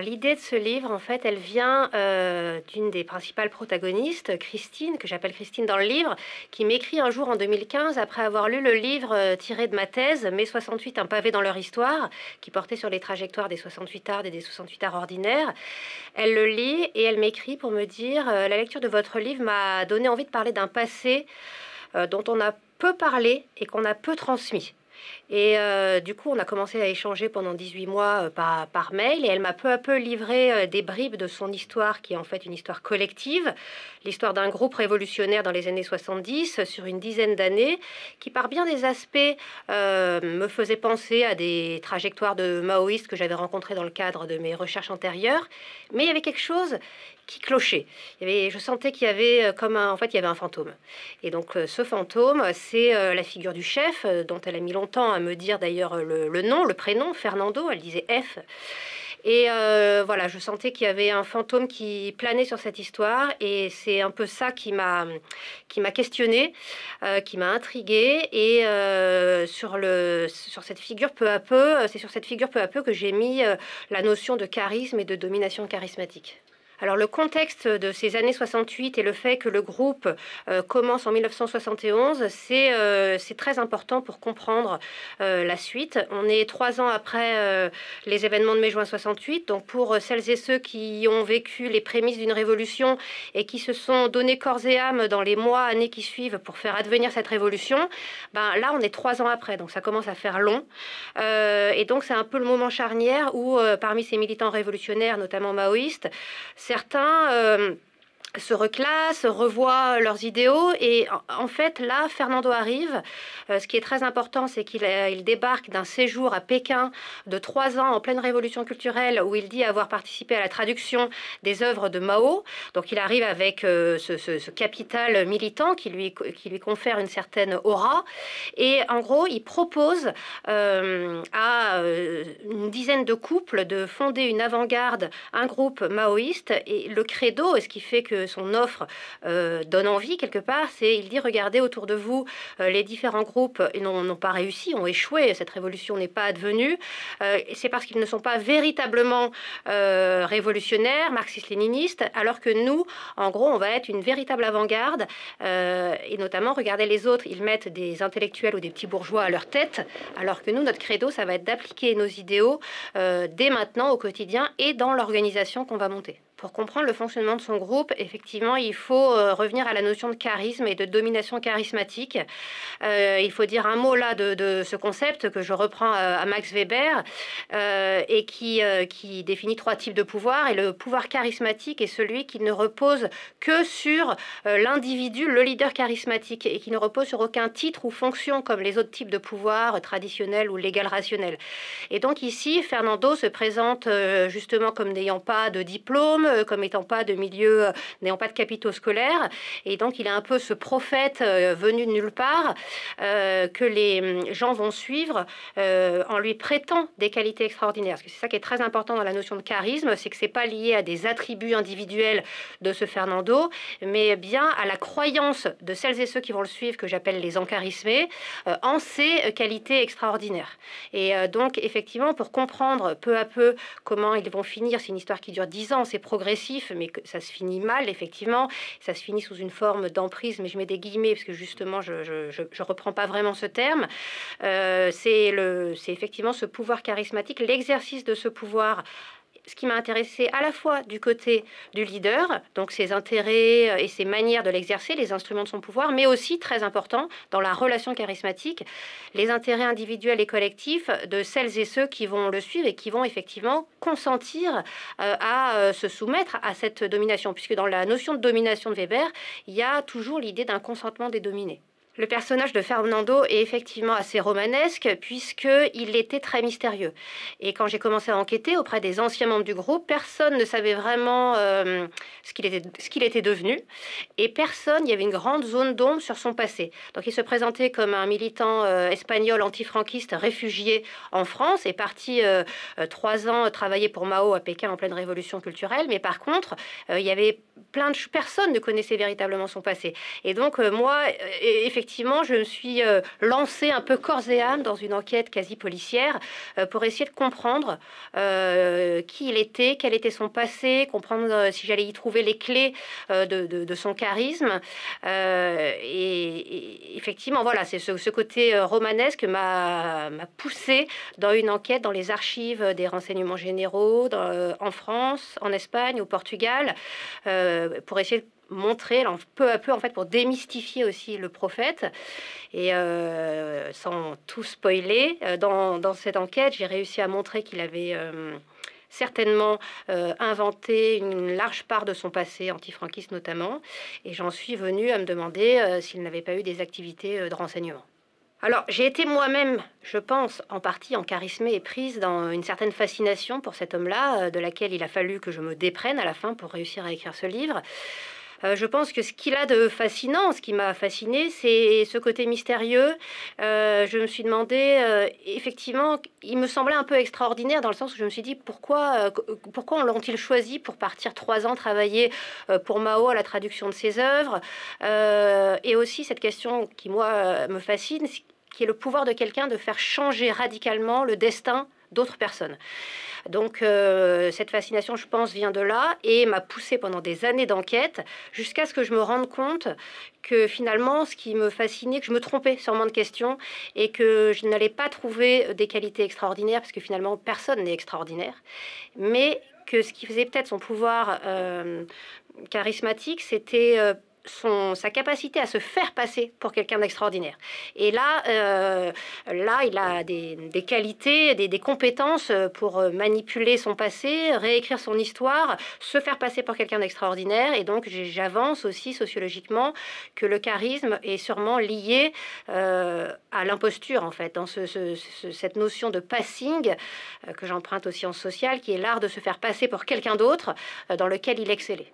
l'idée de ce livre, en fait, elle vient euh, d'une des principales protagonistes, Christine, que j'appelle Christine dans le livre, qui m'écrit un jour en 2015, après avoir lu le livre euh, tiré de ma thèse, Mai 68, un pavé dans leur histoire, qui portait sur les trajectoires des 68 arts et des 68 arts ordinaires. Elle le lit et elle m'écrit pour me dire, euh, la lecture de votre livre m'a donné envie de parler d'un passé dont on a peu parlé et qu'on a peu transmis. Et euh, du coup, on a commencé à échanger pendant 18 mois euh, par, mail. Et elle m'a peu à peu livré euh, des bribes de son histoire, qui est en fait une histoire collective, l'histoire d'un groupe révolutionnaire dans les années 70, sur une dizaine d'années, qui par bien des aspects me faisait penser à des trajectoires de maoïstes que j'avais rencontrées dans le cadre de mes recherches antérieures. Mais il y avait quelque chose qui clochait. Il y avait, je sentais qu'il y avait comme un, en fait, il y avait un fantôme. Et donc, ce fantôme, c'est la figure du chef dont elle a mis longtemps temps à me dire d'ailleurs euh, le, nom, le prénom, Fernando, elle disait F. Et euh, voilà, je sentais qu'il y avait un fantôme qui planait sur cette histoire, et c'est un peu ça qui m'a qui m'a questionné, euh, qui m'a intrigué, et sur le sur cette figure peu à peu, c'est sur cette figure peu à peu que j'ai mis la notion de charisme et de domination charismatique. Alors le contexte de ces années 68 et le fait que le groupe euh, commence en 1971, euh, c'est très important pour comprendre euh, la suite. On est trois ans après les événements de mai-juin 68, donc pour celles et ceux qui ont vécu les prémices d'une révolution et qui se sont donné corps et âme dans les mois, années qui suivent pour faire advenir cette révolution, ben là on est trois ans après, donc ça commence à faire long. et donc c'est un peu le moment charnière où parmi ces militants révolutionnaires, notamment maoïstes, certains euh, se reclassent, revoient leurs idéaux. Et en fait, là, Fernando arrive. Euh, ce qui est très important, c'est qu'il euh, il débarque d'un séjour à Pékin de trois ans en pleine révolution culturelle, où il dit avoir participé à la traduction des œuvres de Mao. Donc il arrive avec euh, ce, capital militant qui lui, qui lui confère une certaine aura. Et en gros, il propose à une dizaine de couples de fonder une avant-garde, un groupe maoïste. Et le credo, est ce qui fait que son offre euh, donne envie quelque part, c'est il dit regardez autour de vous euh, les différents groupes, ils n'ont pas réussi, ont échoué, cette révolution n'est pas advenue. Euh, c'est parce qu'ils ne sont pas véritablement révolutionnaires, marxistes-léninistes, alors que nous, en gros, on va être une véritable avant-garde. et notamment, regardez les autres, ils mettent des intellectuels ou des petits bourgeois à leur tête, alors que nous, notre credo, ça va être d'appliquer nos idéaux dès maintenant au quotidien et dans l'organisation qu'on va monter. Pour comprendre le fonctionnement de son groupe, effectivement, il faut euh, revenir à la notion de charisme et de domination charismatique. Euh, il faut dire un mot là de, ce concept que je reprends euh, à Max Weber et qui, qui définit trois types de pouvoir. Et le pouvoir charismatique est celui qui ne repose que sur l'individu, le leader charismatique, et qui ne repose sur aucun titre ou fonction comme les autres types de pouvoir traditionnels ou légal rationnel. Et donc ici, Fernando se présente justement comme n'ayant pas de diplôme euh, comme étant pas de milieu, euh, n'ayant pas de capitaux scolaires. Et donc, il est un peu ce prophète euh, venu de nulle part que les hum, gens vont suivre en lui prêtant des qualités extraordinaires. que c'est ça qui est très important dans la notion de charisme, c'est que c'est pas lié à des attributs individuels de ce Fernando, mais bien à la croyance de celles et ceux qui vont le suivre, que j'appelle les encarismés, en ces qualités extraordinaires. Et donc, effectivement, pour comprendre peu à peu comment ils vont finir, c'est une histoire qui dure dix ans, c'est mais que ça se finit mal, effectivement. Ça se finit sous une forme d'emprise, mais je mets des guillemets, parce que justement, je ne reprends pas vraiment ce terme. Euh, c'est effectivement ce pouvoir charismatique, l'exercice de ce pouvoir ce qui m'a intéressé à la fois du côté du leader, donc ses intérêts euh, et ses manières de l'exercer, les instruments de son pouvoir, mais aussi très important dans la relation charismatique, les intérêts individuels et collectifs de celles et ceux qui vont le suivre et qui vont effectivement consentir euh, à euh, se soumettre à cette domination, puisque dans la notion de domination de Weber, il y a toujours l'idée d'un consentement des dominés. Le personnage de Fernando est effectivement assez romanesque puisque il était très mystérieux. Et quand j'ai commencé à enquêter auprès des anciens membres du groupe, personne ne savait vraiment euh, ce qu'il était, qu'il était, devenu. Et personne, il y avait une grande zone d'ombre sur son passé. Donc il se présentait comme un militant euh, espagnol antifranquiste réfugié en France et parti euh, trois ans travailler pour Mao à Pékin en pleine révolution culturelle. Mais par contre, il y avait plein de... personnes ne connaissait véritablement son passé. Et donc moi, effectivement, effectivement, je me suis euh, lancée un peu corps et âme dans une enquête quasi policière euh, pour essayer de comprendre euh, qui il était, quel était son passé, comprendre si j'allais y trouver les clés de, son charisme. Et, effectivement, voilà, c'est ce, côté romanesque m'a poussé dans une enquête dans les archives des renseignements généraux en France, en Espagne, au Portugal, pour essayer de montrer peu à peu en fait pour démystifier aussi le prophète et euh, sans tout spoiler euh, dans, dans cette enquête j'ai réussi à montrer qu'il avait euh, certainement inventé une large part de son passé antifranquiste notamment et j'en suis venu à me demander s'il n'avait pas eu des activités de renseignement alors, j'ai été moi-même, je pense, en partie en encarismée et prise dans une certaine fascination pour cet homme-là, de laquelle il a fallu que je me déprenne à la fin pour réussir à écrire ce livre. Euh, je pense que ce qu'il a de fascinant, ce qui m'a fasciné, c'est ce côté mystérieux. Euh, je me suis demandé, euh, effectivement, il me semblait un peu extraordinaire dans le sens où je me suis dit pourquoi, pourquoi l'ont-ils choisi pour partir trois ans travailler pour Mao à la traduction de ses œuvres Et aussi cette question qui, moi, me fascine, qui est le pouvoir de quelqu'un de faire changer radicalement le destin d'autres personnes. Donc euh, cette fascination, je pense, vient de là et m'a poussée pendant des années d'enquête jusqu'à ce que je me rende compte que finalement, ce qui me fascinait, que je me trompais sûrement de questions et que je n'allais pas trouver des qualités extraordinaires parce que finalement, personne n'est extraordinaire, mais que ce qui faisait peut-être son pouvoir euh, charismatique, c'était euh, sa capacité à se faire passer pour quelqu'un d'extraordinaire. Et là, euh, là, il a des, qualités, des, des, compétences pour manipuler son passé, réécrire son histoire, se faire passer pour quelqu'un d'extraordinaire. Et donc, j'avance aussi sociologiquement que le charisme est sûrement lié euh, à l'imposture, en fait, dans cette notion de passing euh, que j'emprunte aux sciences sociales, qui est l'art de se faire passer pour quelqu'un d'autre dans lequel il excellait.